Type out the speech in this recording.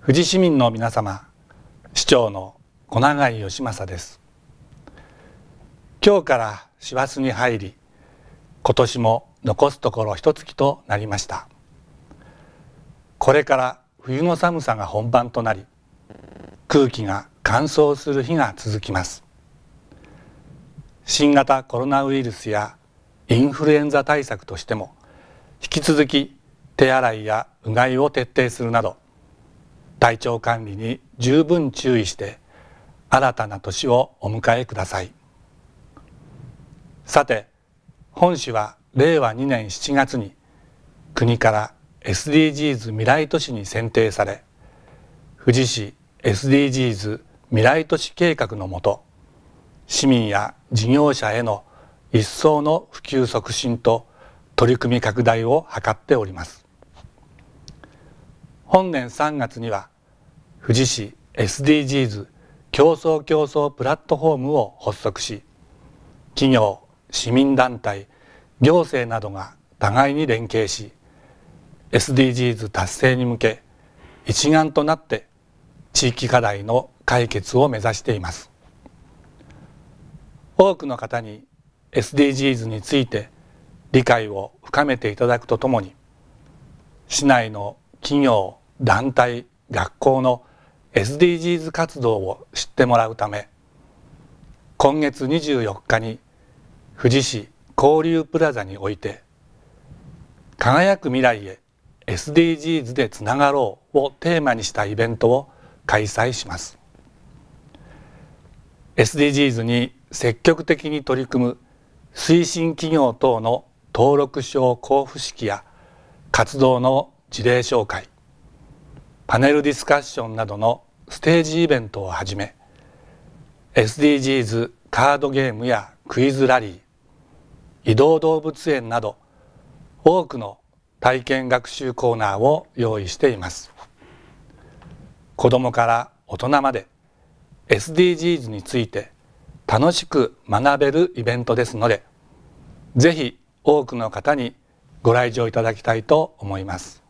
富士市民の皆様市長の小永井義政です今日から師走に入り今年も残すところ一月となりましたこれから冬の寒さが本番となり空気が乾燥する日が続きます新型コロナウイルスやインフルエンザ対策としても引き続き手洗いやうがいを徹底するなど体調管理に十分注意して新たな年をお迎えください。さて本市は令和2年7月に国から SDGs 未来都市に選定され富士市 SDGs 未来都市計画のもと市民や事業者への一層の普及促進と取り組み拡大を図っております本年3月には富士市 SDGs 競争競争プラットフォームを発足し企業市民団体行政などが互いに連携し SDGs 達成に向け一丸となって地域課題の解決を目指しています多くの方に SDGs について理解を深めていただくとともに市内の企業団体学校の SDGs 活動を知ってもらうため今月24日に富士市交流プラザにおいて「輝く未来へ SDGs でつながろう」をテーマにしたイベントを開催します SDGs に積極的に取り組む推進企業等の登録証交付式や活動の事例紹介パネルディスカッションなどのステージイベントをはじめ SDGs カードゲームやクイズラリー移動動物園など多くの体験学習コーナーを用意しています子どもから大人まで SDGs について楽しく学べるイベントですのでぜひ多くの方にご来場いただきたいと思います